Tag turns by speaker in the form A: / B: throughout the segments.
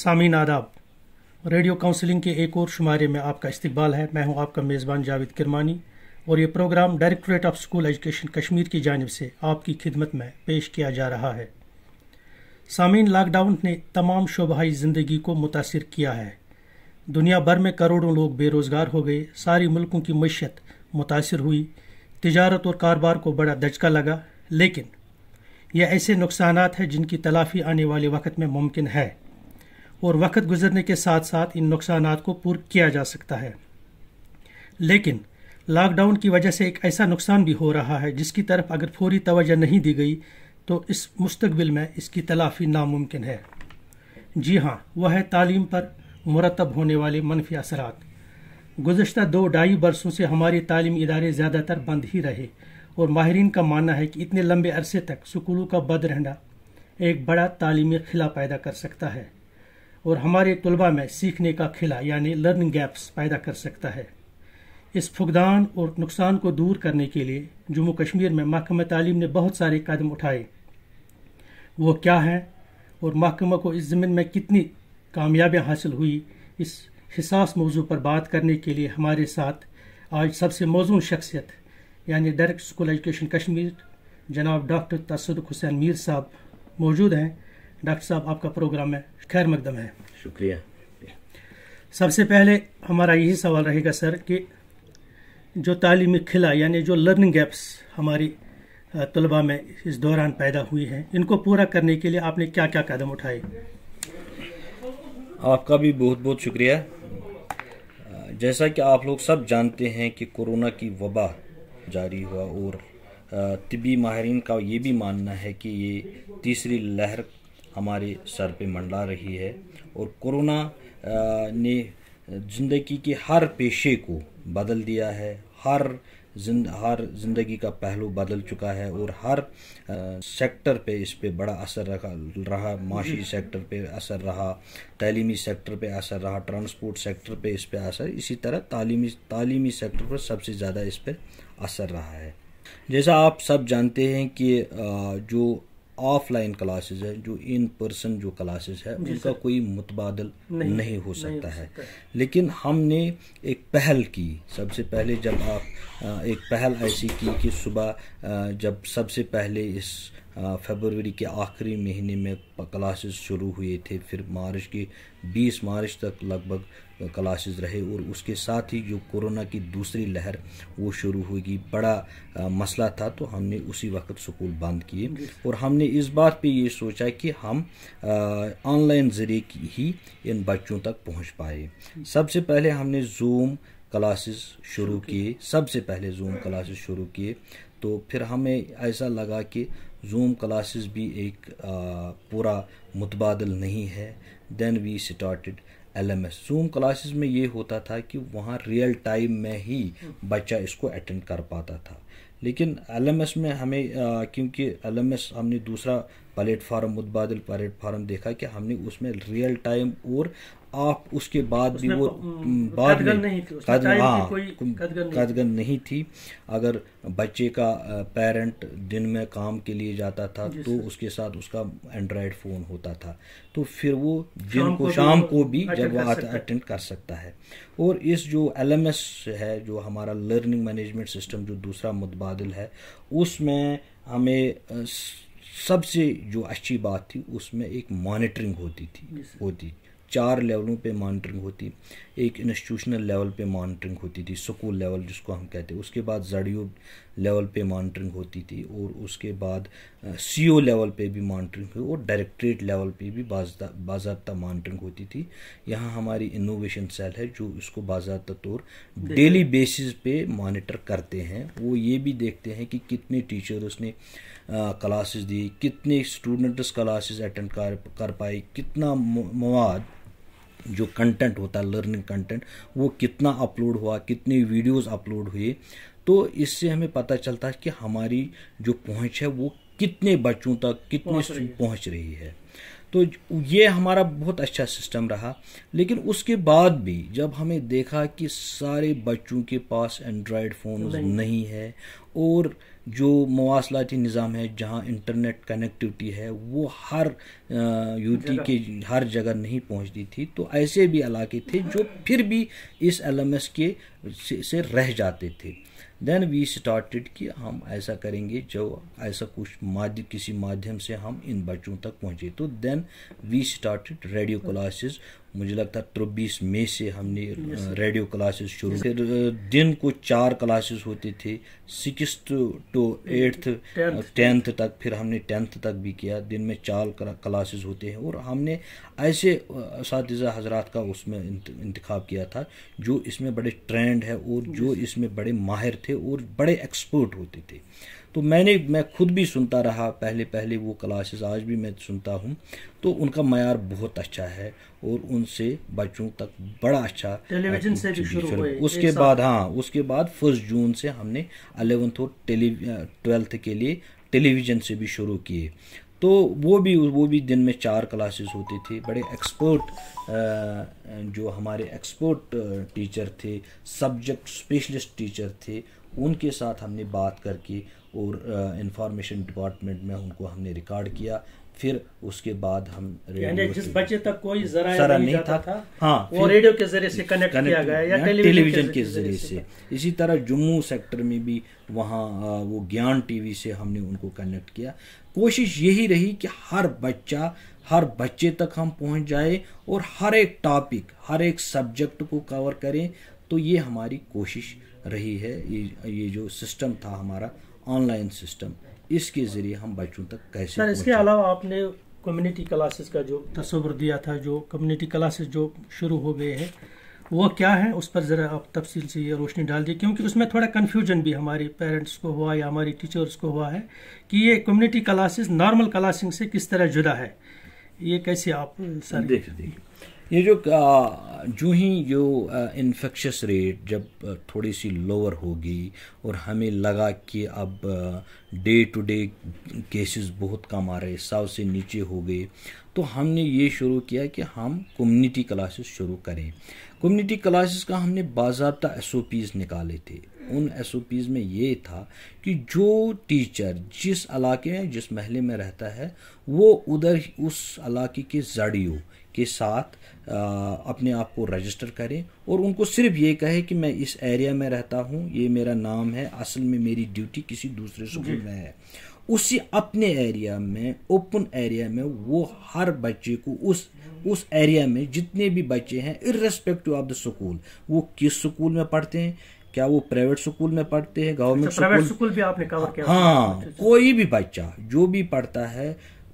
A: सामीन आदाब radio counselling के एक और शुमारे में आपका इस्तबाल है मैं हूं आपका मेज़बान जावेद किरमानी और ये programme directorate of school education Kashmir की जानब से आपकी खिदमत में पेश किया जा रहा है सामीन लॉकडाउन ने तमाम शोबाई ज़िंदगी को मुतासर किया है दुनिया भर में करोड़ों लोग बेरोज़गार हो गए सारी मुल्कों की मीशत मुतासर हुई तजारत और कारोबार को बड़ा धचका लगा लेकिन यह ऐसे नुकसान हैं जिनकी तलाफी आने वाले वक्त में मुमकिन है और वक्त गुजरने के साथ साथ इन नुकसान को पूर्व किया जा सकता है लेकिन लॉकडाउन की वजह से एक ऐसा नुकसान भी हो रहा है जिसकी तरफ अगर फौरी तोजह नहीं दी गई तो इस मुस्तबिल में इसकी तलाफी नामुमकिन है जी हाँ वह है तालीम पर मुरतब होने वाले मनफी असरात गुजशत दो ढाई बरसों से हमारे तालीमी इदारे ज़्यादातर बंद ही रहे और माहरीन का मानना है कि इतने लंबे अरसे तक स्कूलों का बंद रहना एक बड़ा तालीमी खिला पैदा कर सकता है और हमारे तलबा में सीखने का खिला यानी लर्निंग गैप्स पैदा कर सकता है इस फुकदान और नुकसान को दूर करने के लिए जम्मू कश्मीर में महकमा तालीम ने बहुत सारे कदम उठाए वो क्या हैं और महकमा को इस ज़मीन में कितनी कामयाबियाँ हासिल हुई इस हिसास मौजू पर बात करने के लिए हमारे साथ आज सबसे मौजूद शख्सियत यानी डायरेक्ट स्कूल एजुकेशन कश्मीर जनाब डॉक्टर तसद हुसैन मीर साहब मौजूद हैं डॉक्टर साहब आपका प्रोग्राम है खैर मकदम है शुक्रिया सबसे पहले हमारा यही सवाल रहेगा सर कि जो तालीमी खिला यानी जो लर्निंग गैप्स हमारी तलबा में इस दौरान पैदा हुई हैं इनको पूरा करने के लिए आपने क्या क्या कदम उठाए
B: आपका भी बहुत बहुत शुक्रिया जैसा कि आप लोग सब जानते हैं कि कोरोना की वबा जारी हुआ और तबी माहरीन का ये भी मानना है कि ये तीसरी लहर हमारे सर पे मंडला रही है और कोरोना ने ज़िंदगी के हर पेशे को बदल दिया है हर जिन्द, हर जिंदगी का पहलू बदल चुका है और हर आ, सेक्टर पे इस पे बड़ा असर रखा रहा माशी सेक्टर पे असर रहा तलीमी सेक्टर पे असर रहा ट्रांसपोर्ट सेक्टर पे इस पे असर इसी तरह तालीमी तालीमी सेक्टर पर सबसे ज़्यादा इस पर असर रहा है जैसा आप सब जानते हैं कि आ, जो ऑफलाइन क्लासेज है जो इन पर्सन जो क्लासेज है उनका कोई मुतबादल नहीं, नहीं हो सकता नहीं हो है लेकिन हमने एक पहल की सबसे पहले जब आप एक पहल ऐसी की कि सुबह जब सबसे पहले इस फरवरी के आखिरी महीने में क्लासेस शुरू हुए थे फिर मार्च के 20 मार्च तक लगभग क्लासेस रहे और उसके साथ ही जो कोरोना की दूसरी लहर वो शुरू होगी बड़ा आ, मसला था तो हमने उसी वक्त स्कूल बंद किए और हमने इस बात पे ये सोचा कि हम ऑनलाइन ज़रिए ही इन बच्चों तक पहुंच पाए सबसे पहले हमने जूम क्लासेस शुरू किए सबसे पहले जूम क्लासेस शुरू किए तो फिर हमें ऐसा लगा कि जूम क्लासेस भी एक आ, पूरा मुतबादल नहीं है then we started L M S Zoom classes में ये होता था कि वहाँ रियल टाइम में ही बच्चा इसको अटेंड कर पाता था लेकिन एल एम एस में हमें आ, क्योंकि एस हमने दूसरा प्लेटफार्म मुतबादल प्लेटफार्म देखा कि हमने उसमें रियल टाइम और आप उसके बाद भी वो हम्म, बाद में कदगन हाँ कदगन नहीं थी अगर बच्चे का पेरेंट दिन में काम के लिए जाता था तो उसके साथ उसका एंड्रॉयड फ़ोन होता था तो फिर वो दिन को शाम को भी जब वो आता अटेंड कर सकता है और इस जो एल है जो हमारा लर्निंग मैनेजमेंट सिस्टम जो दूसरा मुतबादल है उसमें हमें सबसे जो अच्छी बात थी उसमें एक मॉनिटरिंग होती थी होती चार लेवलों पे मॉनिटरिंग होती एक इंस्टीट्यूशनल लेवल पे मॉनिटरिंग होती थी स्कूल लेवल जिसको हम कहते हैं उसके बाद जड़ियों लेवल पे मॉनिटरिंग होती थी और उसके बाद सीओ लेवल पे भी मॉनिटरिंग हुई और डायरेक्ट्रेट लेवल पे भी बाबा मॉनिटरिंग होती थी यहाँ हमारी इनोवेशन सेल है जो इसको बाबा तौर डेली बेसिस पे मॉनिटर करते हैं वो ये भी देखते हैं कि कितने टीचर्स ने क्लासेस दी कितने स्टूडेंट्स क्लासेस अटेंड कर कर पाए कितना मवाद जो कंटेंट होता है लर्निंग कंटेंट वो कितना अपलोड हुआ कितने वीडियोस अपलोड हुए तो इससे हमें पता चलता है कि हमारी जो पहुंच है वो कितने बच्चों तक कितने पहुंच रही, पहुंच रही है तो ये हमारा बहुत अच्छा सिस्टम रहा लेकिन उसके बाद भी जब हमें देखा कि सारे बच्चों के पास एंड्रॉयड फ़ोन नहीं है और जो मवासलाती निज़ाम है जहाँ इंटरनेट कनेक्टिविटी है वो हर यूटी के हर जगह नहीं पहुँचती थी तो ऐसे भी इलाके थे जो फिर भी इस एल के से, से रह जाते थे देन वी स्टार्टेड कि हम ऐसा करेंगे जो ऐसा कुछ माध्य किसी माध्यम से हम इन बच्चों तक पहुंचे तो then we started radio classes मुझे लगता है चौबीस मई से हमने रेडियो क्लासेस शुरू फिर दिन को चार क्लासेस होते थे सिक्स टू एट्थ टेंथ तक फिर हमने टेंथ तक भी किया दिन में चार क्लासेस होते हैं और हमने ऐसे इस हजरात का उसमें इंतखब किया था जो इसमें बड़े ट्रेंड है और जो इसमें बड़े माहिर थे और बड़े एक्सपर्ट होते थे तो मैंने मैं खुद भी सुनता रहा पहले पहले वो क्लासेस आज भी मैं सुनता हूँ तो उनका मैार बहुत अच्छा है और उनसे बच्चों तक बड़ा अच्छा
A: टेलीविजन से भी शुरू हुए उसके बाद हाँ
B: उसके बाद फर्स्ट जून से हमने अलेवंथ और टेली ट्वेल्थ के लिए टेलीविज़न से भी शुरू किए तो वो भी वो भी दिन में चार क्लासेस होती थी बड़े एक्सपर्ट जो हमारे एक्सपर्ट टीचर थे सब्जेक्ट स्पेशलिस्ट टीचर थे उनके साथ हमने बात करके और इंफॉर्मेशन डिपार्टमेंट में उनको हमने रिकॉर्ड किया फिर उसके बाद हम रेडियो जिस बच्चे तक
A: कोई जरा नहीं, नहीं था, था हाँ वो रेडियो के जरिए से कनेक्ट, किया गया या टेलीविजन के
B: जरिए से इसी तरह जम्मू सेक्टर में भी वहाँ वो ज्ञान टीवी से हमने उनको कनेक्ट किया कोशिश यही रही कि हर बच्चा हर बच्चे तक हम पहुँच जाए और हर एक टॉपिक हर एक सब्जेक्ट को कवर करें तो ये हमारी कोशिश रही है ये ये जो सिस्टम था हमारा ऑनलाइन सिस्टम इसके ज़रिए हम बच्चों तक कैसे सर इसके
A: अलावा आपने कम्युनिटी क्लासेस का जो तस्वर दिया था जो कम्युनिटी क्लासेस जो शुरू हो गए हैं वो क्या है उस पर ज़रा आप तफसील से ये रोशनी डाल दिए क्योंकि उसमें थोड़ा कन्फ्यूजन भी हमारे पेरेंट्स को हुआ या हमारी टीचर्स को हुआ है कि ये कम्युनिटी क्लासेस नॉर्मल क्लासिंग से किस तरह जुदा है ये कैसे आप सर देख
B: देखिए ये जो जो ही जो इन्फेक्शस रेट जब थोड़ी सी लोअर होगी और हमें लगा कि अब डे टू डे केसेस बहुत कम आ रहे सौ से नीचे हो गए तो हमने ये शुरू किया कि हम कम्युनिटी क्लासेस शुरू करें कम्युनिटी क्लासेस का हमने बाबा एस ओ पीज़ निकाले थे उन एस ओ पीज़ में ये था कि जो टीचर जिस इलाके में जिस महल में रहता है वो उधर उस इलाके के जड़ियों के साथ अपने आप को रजिस्टर करें और उनको सिर्फ ये कहे कि मैं इस एरिया में रहता हूँ ये मेरा नाम है असल में मेरी ड्यूटी किसी दूसरे स्कूल में है उसी अपने एरिया में ओपन एरिया में वो हर बच्चे को उस उस एरिया में जितने भी बच्चे हैं इरेस्पेक्टिव ऑफ द स्कूल वो किस स्कूल में पढ़ते हैं क्या वो प्राइवेट स्कूल में पढ़ते हैं गवर्नमेंट स्कूल स्कूल
A: भी आपने कवर किया हाँ
B: कोई भी बच्चा जो भी पढ़ता है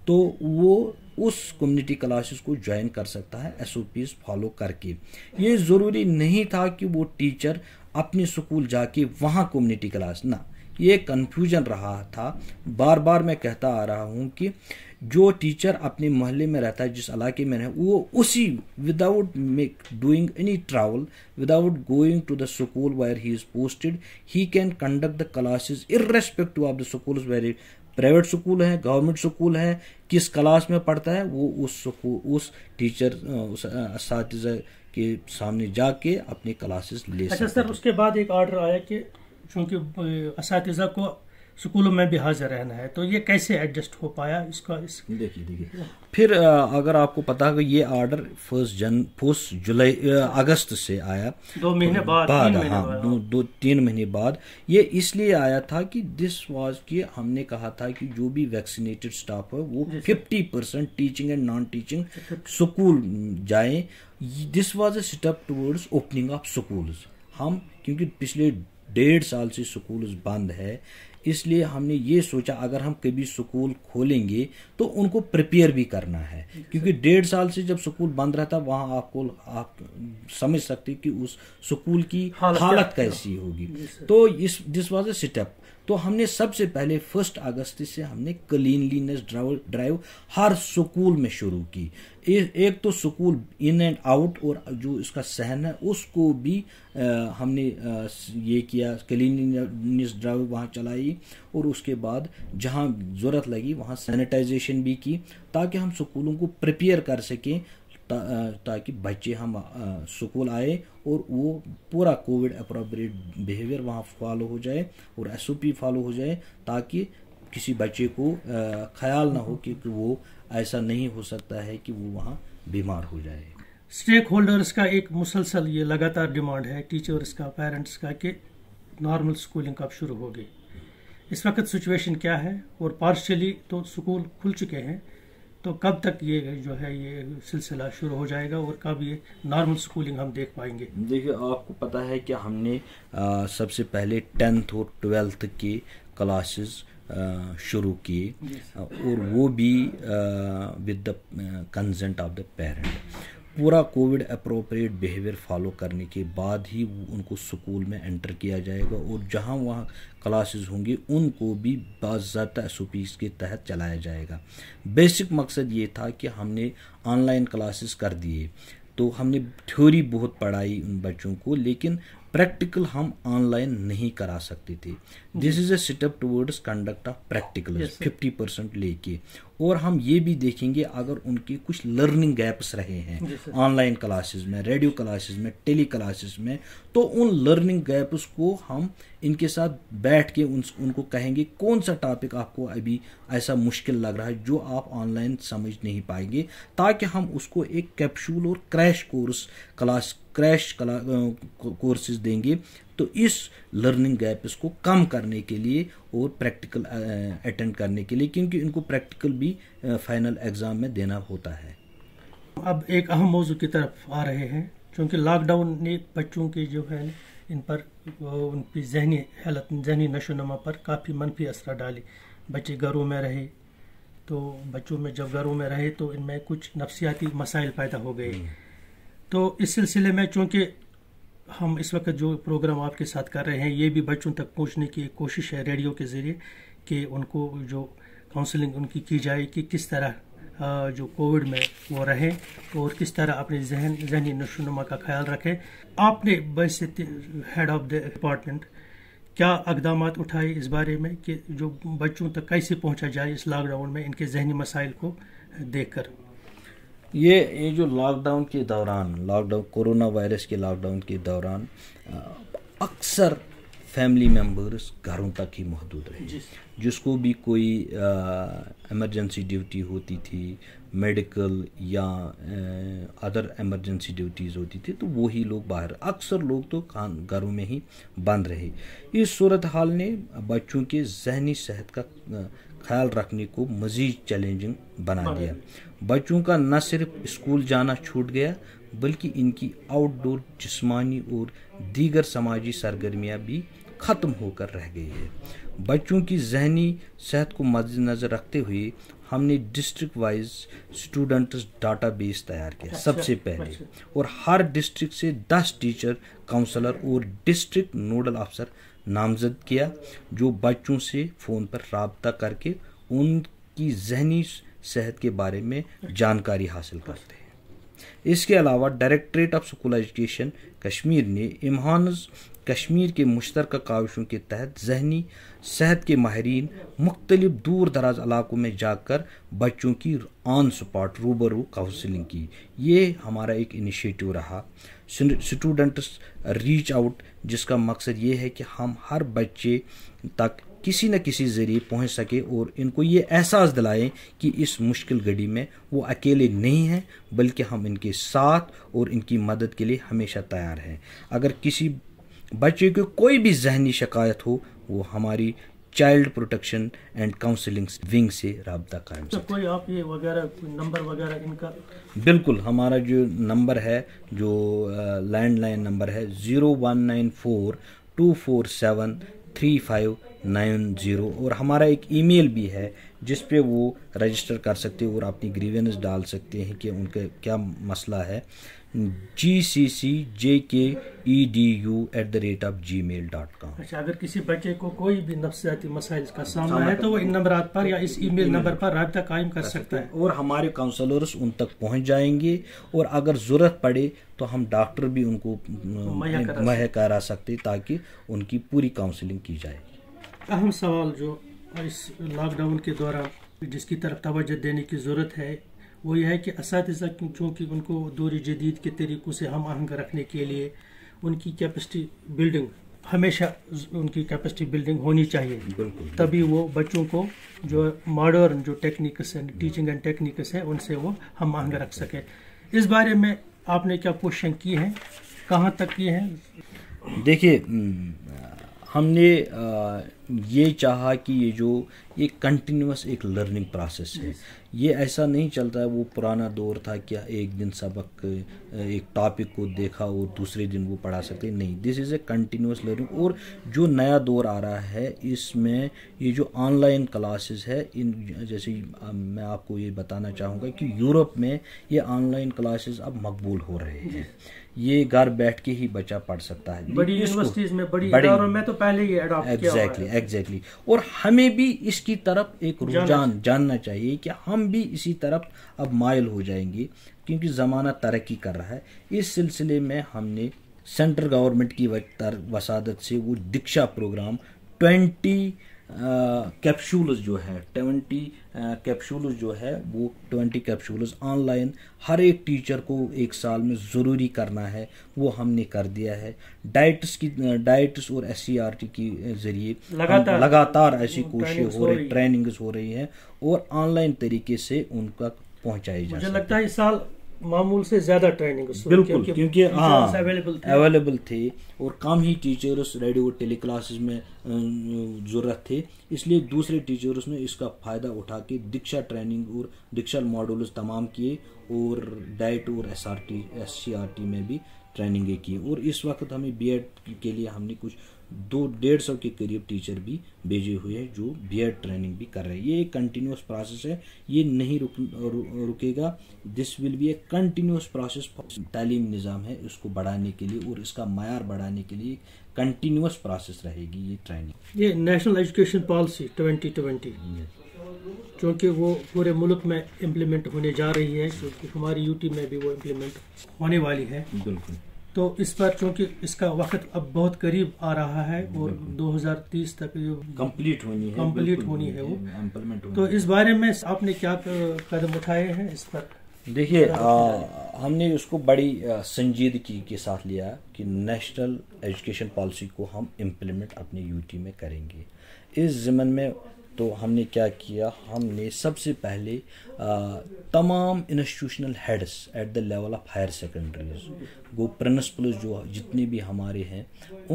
B: तो वो उस कम्युनिटी क्लासेस को ज्वाइन कर सकता है एस फॉलो करके ये ज़रूरी नहीं था कि वो टीचर अपने स्कूल जाके वहाँ कम्युनिटी क्लास ना ये कन्फ्यूजन रहा था बार बार मैं कहता आ रहा हूँ कि जो टीचर अपने मोहल्ले में रहता है जिस इलाके में है वो उसी without make doing any travel without going to the school where he is posted he can conduct the classes classes irrespective of the school where private school है गवर्नमेंट स्कूल है किस क्लास में पढ़ता है वो उस उस टीचर उस के सामने जाके अपनी क्लासेस ले अच्छा
A: सर उसके बाद एक ऑर्डर आया कि चूंकि इस को स्कूलों में भी हाजिर रहना है तो ये कैसे एडजस्ट हो पाया इसका इस देखिए देखिए
B: फिर अगर आपको पता होगा ये आर्डर फर्स्ट जन फर्स्ट जुलाई अगस्त से आया दो महीने बाद बाद हाँ दो, दो तीन महीने बाद ये इसलिए आया था कि दिस वाज कि हमने कहा था कि जो भी वैक्सीनेटेड स्टाफ है वो fifty percent teaching and non teaching school जाए this was a step towards opening of school हम क्योंकि पिछले डेढ़ साल से स्कूल बंद है इसलिए हमने ये सोचा अगर हम कभी स्कूल खोलेंगे तो उनको प्रिपेयर भी करना है क्योंकि डेढ़ साल से जब स्कूल बंद रहता वहाँ आपको आप समझ सकते कि उस स्कूल की हालत, हालत कैसी होगी तो इस दिस वॉज ए स्टेप तो हमने सबसे पहले फर्स्ट अगस्त से हमने क्लीनलीनेस ड्राइव ड्राइव हर स्कूल में शुरू की ए, एक तो स्कूल इन एंड आउट और जो इसका सहन है उसको भी आ, हमने आ, ये किया क्लीनलीनेस ड्राइव वहाँ चलाई और उसके बाद जहाँ ज़रूरत लगी वहाँ सैनिटाइजेशन भी की ताकि हम स्कूलों को प्रिपेयर कर सकें ता, ताकि बच्चे हम स्कूल आए और वो पूरा कोविड अप्रोप्रिएट बिहेवियर वहाँ फॉलो हो जाए और एस फॉलो हो जाए ताकि किसी बच्चे को ख्याल ना हो कि वो ऐसा नहीं हो सकता है कि वो वहाँ बीमार हो जाए
A: स्टेक होल्डर्स का एक मुसलसल ये लगातार डिमांड है टीचर्स का पेरेंट्स का कि नॉर्मल स्कूलिंग कब शुरू होगी इस वक्त सिचुएशन क्या है और पार्शली तो स्कूल खुल चुके हैं तो कब तक ये जो है ये सिलसिला शुरू हो जाएगा और कब ये
B: नॉर्मल स्कूलिंग हम देख पाएंगे देखिए आपको पता है कि हमने आ, सबसे पहले टेंथ और ट्वेल्थ के क्लासेस शुरू किए और वो भी with the consent of the parent पूरा कोविड अप्रोप्रिएट बिहेवियर फॉलो करने के बाद ही उनको स्कूल में एंटर किया जाएगा और जहां वहां क्लासेस होंगी उनको भी बाज़ा एस ओ पीज़ के तहत चलाया जाएगा बेसिक मकसद ये था कि हमने ऑनलाइन क्लासेस कर दिए तो हमने थ्योरी बहुत पढ़ाई उन बच्चों को लेकिन प्रैक्टिकल हम ऑनलाइन नहीं करा सकते थे this is a step conduct of practical fifty percent लेके और हम ये भी देखेंगे अगर उनकी कुछ लर्निंग गैप्स रहे हैं ऑनलाइन क्लासेस में रेडियो क्लासेस में टेली क्लासेस में तो उन लर्निंग गैप्स को हम इनके साथ बैठ के उन, उनको कहेंगे कौन सा टॉपिक आपको अभी ऐसा मुश्किल लग रहा है जो आप ऑनलाइन समझ नहीं पाएंगे ताकि हम उसको एक कैप्सूल और क्रैश कोर्स क्लास क्रैश कला कोर्सेज देंगे तो इस लर्निंग गैप इसको कम करने के लिए और प्रैक्टिकल अटेंड करने के लिए क्योंकि इनको प्रैक्टिकल भी फाइनल एग्ज़ाम में देना होता है
A: अब एक अहम मौजू की तरफ आ रहे हैं क्योंकि लॉकडाउन ने बच्चों के जो है इन पर उनकी जहनी हालत जहनी नशोनमा पर काफ़ी मनफी असर डाले बच्चे घरों में रहे तो बच्चों में जब घरों में रहे तो इनमें कुछ नफसियाती मसाइल पैदा हो गए हम्म। तो इस सिलसिले में चूँकि हम इस वक्त जो प्रोग्राम आपके साथ कर रहे हैं ये भी बच्चों तक पहुँचने की एक कोशिश है रेडियो के ज़रिए कि उनको जो काउंसलिंग उनकी की जाए कि किस तरह जो कोविड में वो रहें और किस तरह अपने जहन जहनी नशोनुमा का ख्याल रखें आपने बस हेड ऑफ द डिपार्टमेंट क्या इकदाम उठाए इस बारे में कि जो बच्चों तक कैसे पहुंचा जाए इस लॉकडाउन में इनके जहनी मसाइल को देखकर
B: ये ये जो लॉकडाउन के दौरान लॉकडाउन कोरोना वायरस के लॉकडाउन के दौरान अक्सर फैमिली मेंबर्स घरों तक ही महदूद रहे जिसको भी कोई इमरजेंसी ड्यूटी होती थी मेडिकल या अदर इमरजेंसी ड्यूटीज़ होती थी तो वही लोग बाहर अक्सर लोग तो घरों में ही बंद रहे इस सूरत हाल ने बच्चों के जहनी सेहत का ख्याल रखने को मज़ीद चैलेंजिंग बना दिया बच्चों का न सिर्फ स्कूल जाना छूट गया बल्कि इनकी आउटडोर जिस्मानी और दीगर समाजी सरगर्मियाँ भी ख़त्म होकर रह गई है बच्चों की जहनी सेहत को मद्देनज़र रखते हुए हमने district wise students database तैयार किया अच्छा, सबसे अच्छा। पहले और हर डिस्ट्रिक्ट से 10 टीचर काउंसलर और डिस्ट्रिक्ट नोडल अफसर नामजद किया जो बच्चों से फ़ोन पर रबता करके उनकी जहनी सेहत के बारे में जानकारी हासिल करते हैं इसके अलावा directorate of school education Kashmir ने इम्हानज कश्मीर के मुश्तर काविशों के तहत जहनी सेहत के माहरीन मुख्तलिफ दूर दराज इलाकों में जाकर बच्चों की ऑन स्पॉट रूबरू काउंसलिंग की ये हमारा एक इनिशिएटिव रहा स्टूडेंट्स रीच आउट जिसका मकसद ये है कि हम हर बच्चे तक किसी न किसी ज़रिए पहुंच सके और इनको ये एहसास दिलाएं कि इस मुश्किल घड़ी में वो अकेले नहीं हैं बल्कि हम इनके साथ और इनकी मदद के लिए हमेशा तैयार हैं अगर किसी बच्चे की कोई भी जहनी शिकायत हो वो हमारी child protection and counselling wing से रबता कायम तो
A: कोई आप ये वगैरह नंबर वगैरह इनका
B: बिल्कुल हमारा जो नंबर है जो लैंडलाइन नंबर है zero one nine four two four seven three five nine zero और हमारा एक ईमेल भी है जिस पे वो रजिस्टर कर सकते हैं और अपनी ग्रीवेंस डाल सकते हैं कि उनका क्या मसला है जी सी C J K E D U at the rate of Gmail dot
A: com अच्छा अगर किसी बच्चे को कोई भी नफसियाती मसाइल का सामना है तो वो इन नंबर पर या इस ई मेल नंबर पर रबता कायम कर
B: सकता है और हमारे काउंसलर्स उन तक पहुँच जाएंगे और अगर ज़रूरत पड़े तो हम डॉक्टर भी उनको तो मुहैया करा सकते ताकि उनकी पूरी काउंसलिंग की जाए
A: अहम सवाल जो इस लॉकडाउन के दौरान जिसकी तरफ तोज्जो देने की ज़रूरत है वो यह है कि इस चूँकि उनको दूर जदीद के तरीक़ों से हम आहंग रखने के लिए उनकी कैपेसिटी बिल्डिंग हमेशा उनकी कैपेसिटी बिल्डिंग होनी चाहिए तभी वो बच्चों को जो मॉडर्न जो टेक्निक्स हैं टीचिंग एंड टेक्निक्स हैं उनसे वो हम आहंग रख सकें इस बारे में आपने क्या क्वेश्चन की हैं कहाँ तक की हैं
B: देखिए हम्म, हमने आ, ये चाहा कि ये जो ये कंटिन्यूस एक लर्निंग प्रोसेस है ये ऐसा नहीं चलता है वो पुराना दौर था क्या एक दिन सबक एक टॉपिक को देखा और दूसरे दिन वो पढ़ा सकते नहीं this is a continuous learning और जो नया दौर आ रहा है इसमें ये जो ऑनलाइन क्लासेस है इन जैसे मैं आपको ये बताना चाहूँगा कि यूरोप में ये ऑनलाइन क्लासेस अब मकबूल हो रहे हैं ये घर बैठ के ही बच्चा पढ़ सकता है बड़ी यूनिवर्सिटीज़ में बड़ी, बड़ी में तो पहले ही एग्जैक्टली एग्जैक्टली exactly. और हमें भी इसकी तरफ एक रुझान जानना चाहिए कि हम भी इसी तरफ अब मायल हो जाएंगे क्योंकि ज़माना तरक्की कर रहा है इस सिलसिले में हमने सेंट्रल गवर्नमेंट की वसादत से वो दीक्षा प्रोग्राम ट्वेंटी कैप्सूल्स जो है ट्वेंटी कैप्सूल्स uh, जो है वो ट्वेंटी कैप्सूल्स ऑनलाइन हर एक टीचर को एक साल में ज़रूरी करना है वो हमने कर दिया है डाइट्स की डाइट्स uh, और एस की uh, ज़रिए लगातार लगातार ऐसी कोशिश हो रही ट्रेनिंग्स हो रही हैं और ऑनलाइन तरीके से उनका पहुँचाई जा मुझे
A: लगता है इस साल मामूल से ज्यादा ट्रेनिंग बिल्कुल क्योंकि हाँ अवेलेबल थे
B: अवेलेबल थे और कम ही टीचर्स रेडियो टेली क्लासेस में ज़रूरत थे इसलिए दूसरे टीचर्स ने इसका फ़ायदा उठा के दीक्षा ट्रेनिंग और दीक्षा मॉड्यूल्स तमाम किए और डाइट और S R T S C R T में भी ट्रेनिंगें की और इस वक्त हमें बी एड के लिए हमने कुछ दो डेढ़ सौ के करीब टीचर भी भेजे हुए हैं जो बी ट्रेनिंग भी कर रहे हैं ये एक कंटिन्यूस प्रोसेस है ये नहीं रुक रु, रुकेगा this will be a continuous process तालीम निज़ाम है उसको बढ़ाने के लिए और इसका मैार बढ़ाने के लिए कंटिन्यूस प्रोसेस रहेगी ये ट्रेनिंग
A: ये national education policy twenty twenty क्योंकि वो पूरे मुल्क में इम्प्लीमेंट होने जा रही है क्योंकि हमारी यूटी में भी वो इम्प्लीमेंट होने वाली है बिल्कुल तो इस पर चूंकि इसका वक्त अब बहुत करीब आ रहा है और 2030 तक कंप्लीट होनी है कंप्लीट होनी है वो तो इस बारे में आपने क्या कदम उठाए हैं इस पर देखिए हमने उसको
B: बड़ी संजीदगी के साथ लिया कि नेशनल एजुकेशन पॉलिसी को हम इम्प्लीमेंट अपने यूटी में करेंगे इस जमन में तो हमने क्या किया हमने सबसे पहले तमाम institutional heads at the level of higher secondaries वो प्रिंसिपल जो जितने भी हमारे हैं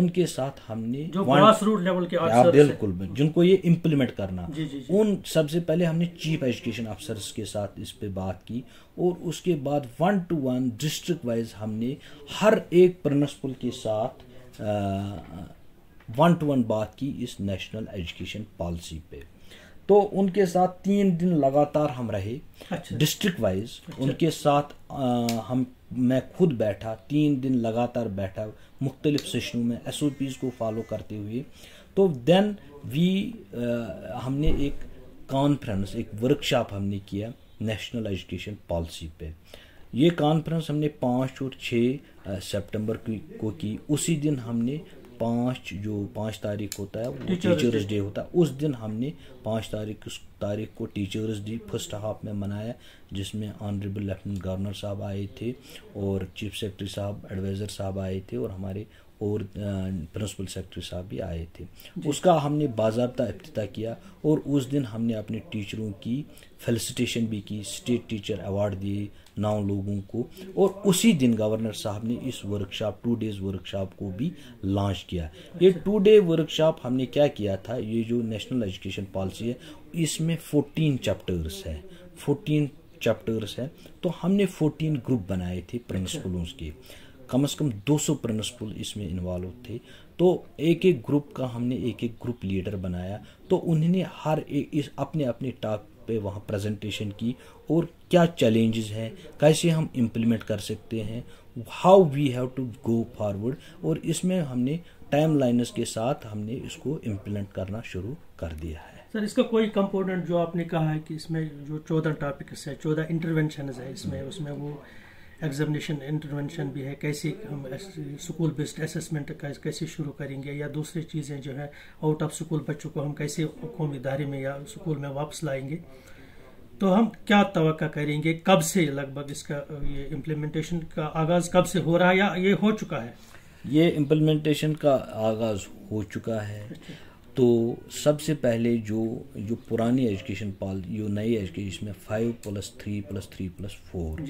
B: उनके साथ हमने ग्रास रूट लेवल के आप बिल्कुल जिनको ये इम्प्लीमेंट करना जी, जी, जी. उन सबसे पहले हमने चीफ एजुकेशन अफसर्स के साथ इस पे बात की और उसके बाद one to one district wise हमने हर एक प्रिंसिपल के साथ आ, वन टू वन बात की इस नेशनल एजुकेशन पॉलिसी पे तो उनके साथ तीन दिन लगातार हम रहे अच्छा। डिस्ट्रिक्ट वाइज अच्छा। उनके साथ आ, हम मैं खुद बैठा तीन दिन लगातार बैठा मुख्तलिफ सेशनों में एस ओ पीज़ को फॉलो करते हुए तो देन वी आ, हमने एक कॉन्फ्रेंस एक वर्कशॉप हमने किया नेशनल एजुकेशन पॉलिसी पे ये कॉन्फ्रेंस हमने पाँच और छः सितंबर को की उसी दिन हमने पाँच जो पाँच तारीख होता है वो टीचर्स डे होता है उस दिन हमने पाँच तारीख उस तारीख को टीचर्स डे फर्स्ट हाफ में मनाया जिसमें ऑनरेबल लेफ्टिनेंट गवर्नर साहब आए थे और चीफ सेक्रेटरी साहब एडवाइज़र साहब आए थे और हमारे और प्रिंसिपल सेक्रेटरी साहब भी आए थे उसका हमने बाबा अफ्ताह किया और उस दिन हमने अपने टीचरों की फेलिसिटेशन भी की स्टेट टीचर अवार्ड दिए नौ लोगों को और उसी दिन गवर्नर साहब ने इस वर्कशॉप टू डेज वर्कशॉप को भी लॉन्च किया ये टू डे वर्कशॉप हमने क्या किया था ये जो नेशनल एजुकेशन पॉलिसी है इसमें फोर्टीन चैप्टर्स है फोर्टीन चैप्टर्स है तो हमने फोर्टीन ग्रुप बनाए थे प्रिंसिपलों अच्छा। के कम से कम 200 प्रिंसिपल इसमें इन्वॉल्व थे तो एक एक ग्रुप का हमने एक एक ग्रुप लीडर बनाया तो उन्होंने हर एक इस अपने अपने टॉप पे वहाँ प्रेजेंटेशन की और क्या चैलेंजेस हैं कैसे हम इम्प्लीमेंट कर सकते हैं how we have to go forward और इसमें हमने टाइम लाइनस के साथ हमने इसको इम्प्लीमेंट करना शुरू कर दिया है
A: सर इसका कोई कंपोनेंट जो आपने कहा है कि इसमें जो चौदह टॉपिक्स है चौदह इंटरवेंशन है इसमें उसमें वो एग्जामिनेशन इंटरवेंशन भी है कैसे हम स्कूल बेस्ड असेसमेंट कैसे शुरू करेंगे या दूसरी चीज़ें जो है आउट ऑफ स्कूल बच्चों को हम कैसे कौमी इधारे में या स्कूल में वापस लाएंगे तो हम क्या तो करेंगे कब से लगभग इसका ये इम्प्लीमेंटेशन का आगाज़ कब से हो रहा है या ये हो चुका है
B: ये इम्प्लीमेंटेशन का आगाज़ हो चुका है अच्छा। तो सबसे पहले जो जो पुरानी एजुकेशन पॉल जो नई एजुकेशन इसमें five plus three plus three plus four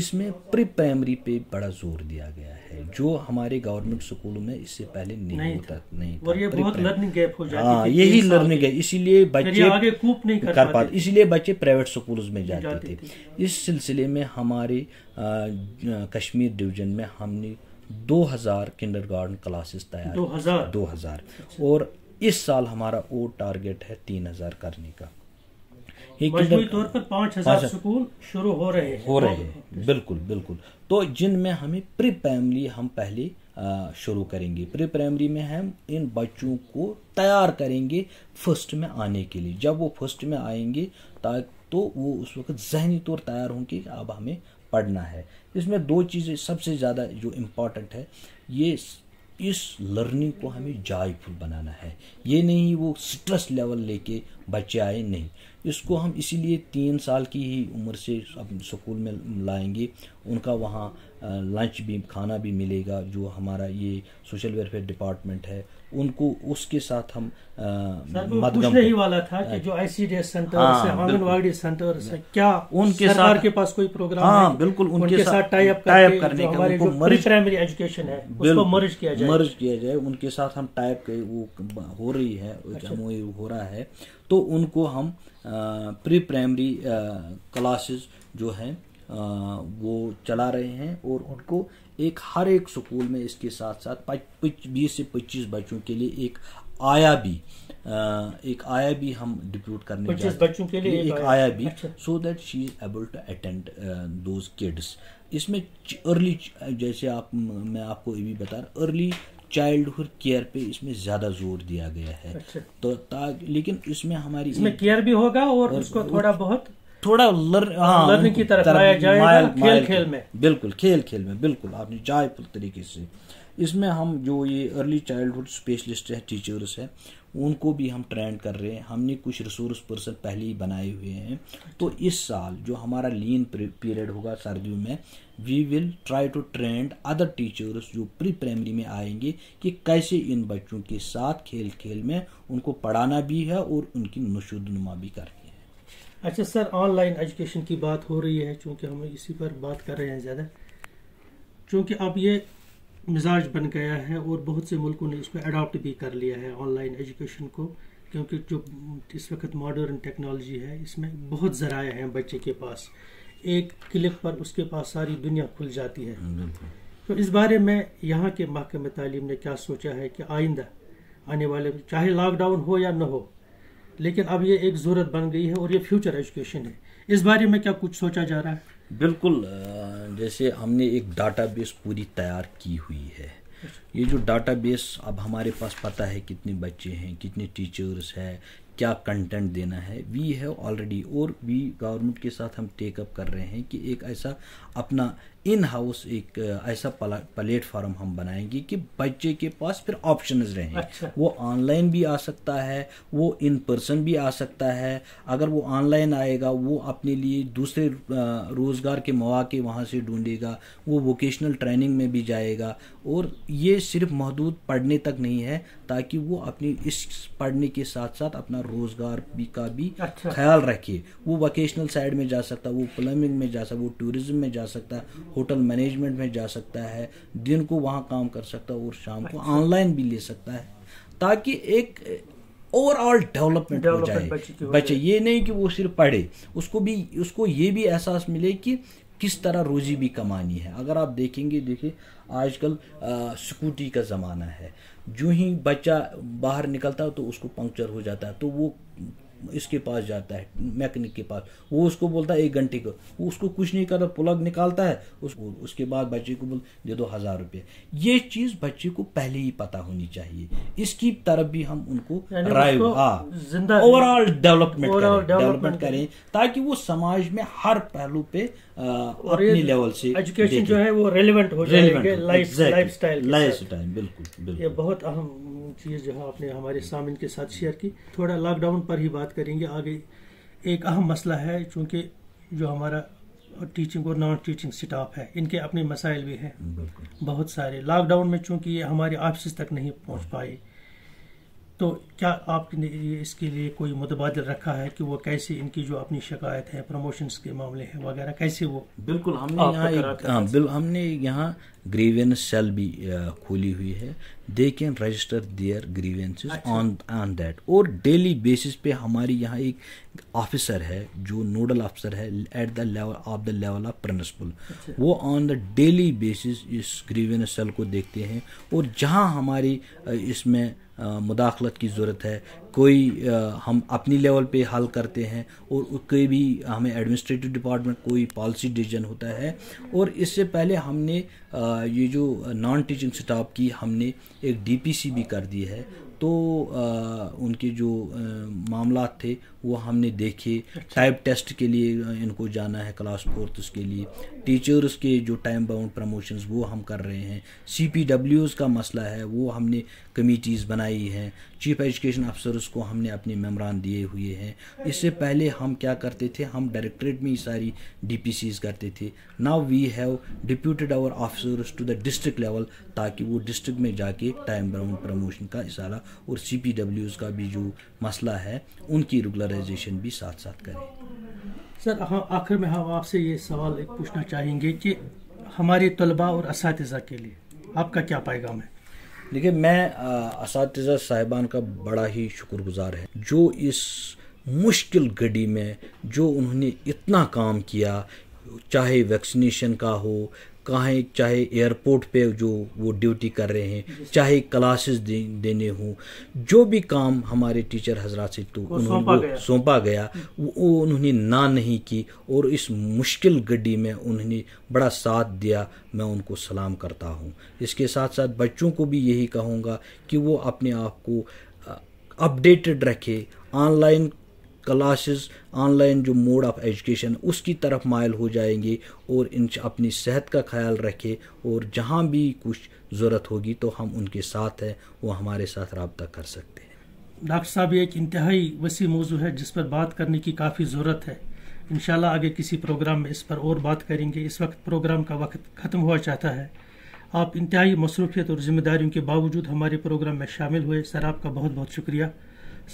B: इसमें प्री प्राइमरी पे बड़ा जोर दिया गया है जो हमारे गवर्नमेंट स्कूलों में इससे पहले नहीं, नहीं होता था, नहीं और ये बहुत लर्निंग
A: गैप हो जाती हाँ यही
B: लर्निंग गैप इसीलिए बच्चे आगे कूप नहीं कर, कर पाते इसीलिए बच्चे प्राइवेट स्कूल में जाते थे इस सिलसिले में हमारे कश्मीर डिवीजन में हमने दो किंडर गार्डन क्लासेस तैयार दो हज़ार अच्छा। और इस साल हमारा वो टारगेट है तीन हजार करने का तौर पर पांच हजार स्कूल
A: शुरू हो रहे हैं हो रहे हैं
B: बिल्कुल बिल्कुल तो जिनमें हमें प्री प्राइमरी हम पहले शुरू करेंगे प्री प्राइमरी में हम इन बच्चों को तैयार करेंगे फर्स्ट में आने के लिए जब वो फर्स्ट में आएंगे ताकि तो वो उस वक्त जहनी तौर तैयार होंगे अब हमें पढ़ना है इसमें दो चीज़ें सबसे ज़्यादा जो इम्पॉर्टेंट है ये इस लर्निंग को हमें जॉयफुल बनाना है ये नहीं वो स्ट्रेस लेवल लेके बच्चे आए नहीं इसको हम इसीलिए तीन साल की ही उम्र से अब स्कूल में लाएंगे उनका वहाँ लंच भी खाना भी मिलेगा जो हमारा ये सोशल वेलफेयर डिपार्टमेंट है उनको उसके साथ हम मदगम ही
A: वाला था कि जो आईसीडीएस सेंटर हाँ, आंगनवाड़ी सेंटर से क्या उनके सरकार के पास कोई प्रोग्राम हाँ, है बिल्कुल उनके, उनके साथ टाई अप करने, करने का उनको मर्ज प्राइमरी एजुकेशन है उसको मर्ज किया जाए मर्ज
B: किया जाए उनके साथ हम टाइप वो हो रही है अच्छा। हो रहा है तो उनको हम प्री प्राइमरी क्लासेस जो है वो चला रहे हैं और उनको एक हर एक स्कूल में इसके साथ साथ बीस से पच्चीस बच्चों के लिए एक आया भी एक आया भी हम डिप्यूट करने जा बच्चों के लिए एक आया, आया भी so that she is able to attend those kids इसमें अर्ली जैसे आप मैं आपको ये भी बता रहा अर्ली चाइल्डहुड केयर पे इसमें ज्यादा जोर दिया गया है अच्छा। तो लेकिन इसमें हमारी इसमें
A: केयर भी होगा और, और उसको थोड़ा
B: बहुत थोड़ा लर, हाँ लर्निंग की तरफ लाया जाएगा खेल खेल में बिल्कुल खेल खेल में बिल्कुल आपने जायपुर तरीके से इसमें हम जो ये अर्ली चाइल्डहुड स्पेशलिस्ट है टीचर्स हैं उनको भी हम ट्रेंड कर रहे हैं हमने कुछ रिसोर्स पर्सन पहले ही बनाए हुए हैं तो अच्छा। इस साल जो हमारा लीन पीरियड होगा सर्दियों में we will try to trained other teachers जो प्री प्राइमरी में आएंगे कि कैसे इन बच्चों के साथ खेल खेल में उनको पढ़ाना भी है और उनकी नशोदनुमा भी करनी है
A: अच्छा सर ऑनलाइन एजुकेशन की बात हो रही है चूँकि हम इसी पर बात कर रहे हैं ज़्यादा चूँकि अब ये मिजाज बन गया है और बहुत से मुल्कों ने इसको अडॉप्ट भी कर लिया है ऑनलाइन एजुकेशन को क्योंकि जो इस वक्त मॉडर्न टेक्नोलॉजी है इसमें बहुत ज़राए हैं बच्चे के पास एक क्लिक पर उसके पास सारी दुनिया खुल जाती है तो इस बारे में यहाँ के महकम तालीम ने क्या सोचा है कि आइंदा आने वाले चाहे लॉकडाउन हो या न हो लेकिन अब ये एक ज़रूरत बन गई है और ये फ्यूचर एजुकेशन है इस बारे में क्या कुछ सोचा जा रहा है
B: बिल्कुल जैसे हमने एक डाटाबेस पूरी तैयार की हुई है ये जो डाटाबेस अब हमारे पास पता है कितने बच्चे हैं कितने टीचर्स है क्या कंटेंट देना है वी हैव ऑलरेडी और वी गवर्नमेंट के साथ हम टेकअप कर रहे हैं कि एक ऐसा अपना इन हाउस एक ऐसा प्लेटफॉर्म हम बनाएंगे कि बच्चे के पास फिर ऑप्शन रहेंगे अच्छा। वो ऑनलाइन भी आ सकता है वो इन पर्सन भी आ सकता है अगर वो ऑनलाइन आएगा वो अपने लिए दूसरे रोज़गार के मौाक़े वहाँ से ढूंढेगा वो वोकेशनल ट्रेनिंग में भी जाएगा और ये सिर्फ महदूद पढ़ने तक नहीं है ताकि वो अपनी इस पढ़ने के साथ साथ अपना रोज़गार भी का भी अच्छा। ख्याल रखे वो वोकेशनल साइड में जा सकता वो प्लम्बिंग में जा सकता वो टूरिज़्म में जा सकता होटल मैनेजमेंट में जा सकता है दिन को वहाँ काम कर सकता है और शाम को अच्छा। ऑनलाइन भी ले सकता है ताकि एक ओवरऑल डेवलपमेंट हो जाए बच्चे ये नहीं कि वो सिर्फ पढ़े उसको भी उसको ये भी एहसास मिले कि किस तरह रोज़ी भी कमानी है अगर आप देखेंगे देखिए आजकल स्कूटी का ज़माना है जो ही बच्चा बाहर निकलता है तो उसको पंक्चर हो जाता है तो वो इसके पास जाता है मैकेनिक के पास वो उसको बोलता है एक घंटे को वो उसको कुछ नहीं करता प्लग निकालता है उस, उसके बाद बच्चे को बोल दे दो हज़ार रुपये ये चीज़ बच्चे को पहले ही पता होनी चाहिए इसकी तरफ भी हम उनको ओवरऑल डेवलपमेंट डेवलपमेंट करें ताकि वो समाज में हर पहलू पे और अपनी लेवल से एजुकेशन जो है वो रेलिवेंट हो जाएगी लाइफ लाइफ स्टाइल लाइफ बिल्कुल बिल्कुल
A: ये बहुत अहम चीज़ जो है आपने हमारे सामिन के साथ शेयर की थोड़ा लॉकडाउन पर ही बात करेंगे आगे एक अहम मसला है चूंकि जो हमारा टीचिंग और नॉन टीचिंग स्टाफ है इनके अपने मसाइल भी हैं बहुत सारे लॉकडाउन में चूंकि ये हमारे ऑफिस तक नहीं पहुँच पाए तो क्या आपने इसके लिए कोई मुतबादल रखा है कि वो कैसे इनकी जो अपनी शिकायत है प्रमोशंस के मामले हैं वगैरह कैसे वो बिल्कुल हमने यहाँ हाँ
B: हमने यहाँ ग्रीवेंस सेल भी खोली हुई है they can register their grievances on on that और डेली बेसिस पे हमारे यहाँ एक ऑफिसर है जो नोडल ऑफिसर है at the level of the level of principal वो ऑन द डेली बेसिस इस ग्रीवेंस सेल को देखते हैं और जहाँ हमारी uh, इसमें मुदाखलत की ज़रूरत है कोई आ, हम अपनी लेवल पे हल करते हैं और कोई भी हमें एडमिनिस्ट्रेटिव डिपार्टमेंट कोई पॉलिसी डिसीजन होता है और इससे पहले हमने आ, ये जो नॉन टीचिंग स्टाफ की हमने एक डीपीसी भी कर दी है तो आ, उनके जो मामला थे वो हमने देखे टाइप टेस्ट के लिए इनको जाना है क्लास फोर्थ के लिए टीचर्स के जो टाइम बाउंड प्रमोशंस वो हम कर रहे हैं सी पी डब्ल्यूज़ का मसला है वो हमने कमीटीज़ बनाई हैं चीफ एजुकेशन अफसर्स को हमने अपने मेम्बरान दिए हुए हैं इससे पहले हम क्या करते थे हम डायरेक्ट्रेट में ही सारी डी पी सीज करते थे now we have deputed our officers to the district level ताकि वो डिस्ट्रिक्ट में जाके टाइम बाउंड प्रमोशन का इशारा और सी पी डब्ल्यूज़ का भी जो मसला है उनकी रेगुलराइजेशन भी साथ साथ करें
A: सर आखिर में हम आपसे ये सवाल एक पूछना चाहेंगे कि हमारे तलबा और इस के लिए आपका क्या पैगाम है
B: देखिए मैं इस साहिबान का बड़ा ही शुक्रगुजार है जो इस मुश्किल घड़ी में जो उन्होंने इतना काम किया चाहे वैक्सीनेशन का हो कहा चाहे एयरपोर्ट पे जो वो ड्यूटी कर रहे हैं चाहे क्लासेस दे, देने हों जो भी काम हमारे टीचर हज़रा से तो उन्होंने सौंपा गया वो उन्होंने ना नहीं की और इस मुश्किल गड्डी में उन्होंने बड़ा साथ दिया मैं उनको सलाम करता हूँ इसके साथ साथ बच्चों को भी यही कहूँगा कि वो अपने आप को अपडेटेड रखे ऑनलाइन क्लासेस ऑनलाइन जो मोड ऑफ एजुकेशन उसकी तरफ मायल हो जाएंगे और इन अपनी सेहत का ख्याल रखें और जहाँ भी कुछ ज़रूरत होगी तो हम उनके साथ हैं वो हमारे साथ रबता कर
A: सकते हैं डॉक्टर साहब ये एक इंतहाई वसी मौजू है जिस पर बात करने की काफ़ी ज़रूरत है इन आगे किसी प्रोग्राम में इस पर और बात करेंगे इस वक्त प्रोग्राम का वक्त ख़त्म हुआ चाहता है आप इंतहाई मसरूफियत और ज़िम्मेदारियों के बावजूद हमारे प्रोग्राम में शामिल हुए सर आपका बहुत बहुत शुक्रिया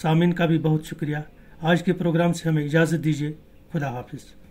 A: सामिन का भी बहुत शुक्रिया आज के प्रोग्राम से हमें इजाज़त दीजिए खुदा हाफिज़